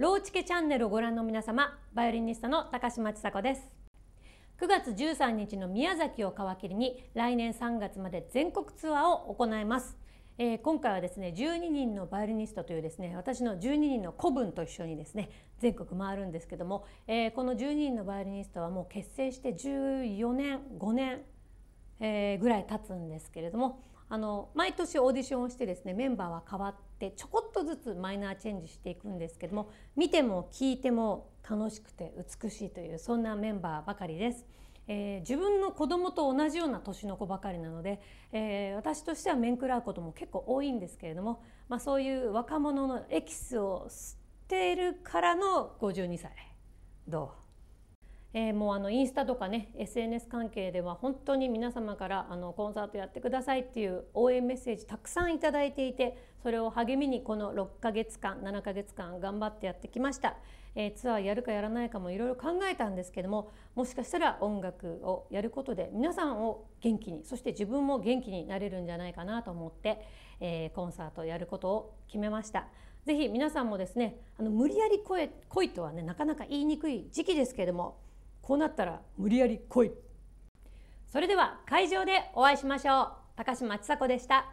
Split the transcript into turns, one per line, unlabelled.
ローチケチャンネルをご覧の皆様バイオリニストの高嶋千佐子です9月13日の宮崎を皮切りに来年3月まで全国ツアーを行いますえー、今回はですね12人のバイオリニストというですね私の12人の子分と一緒にですね全国回るんですけども、えー、この12人のバイオリニストはもう結成して14年5年えー、ぐらい経つんですけれどもあの毎年オーディションをしてですねメンバーは変わってちょこっとずつマイナーチェンジしていくんですけども見ても聞いても楽しくて美しいというそんなメンバーばかりです。えー、自分の子供と同じような年の子ばかりなので、えー、私としては面食らうことも結構多いんですけれども、まあ、そういう若者のエキスを吸っているからの52歳どうえー、もうあのインスタとかね SNS 関係では本当に皆様からあのコンサートやってくださいっていう応援メッセージたくさん頂いていてそれを励みにこの6ヶ月間7ヶ月間頑張ってやってきました、えー、ツアーやるかやらないかもいろいろ考えたんですけどももしかしたら音楽をやることで皆さんを元気にそして自分も元気になれるんじゃないかなと思って、えー、コンサートをやることを決めました。ぜひ皆さんもですねあの無理やり声いとはねなかなか言いにくい時期ですけれどもこうなったら
無理やり来い
それでは会場でお会いしましょう高嶋千佐子でした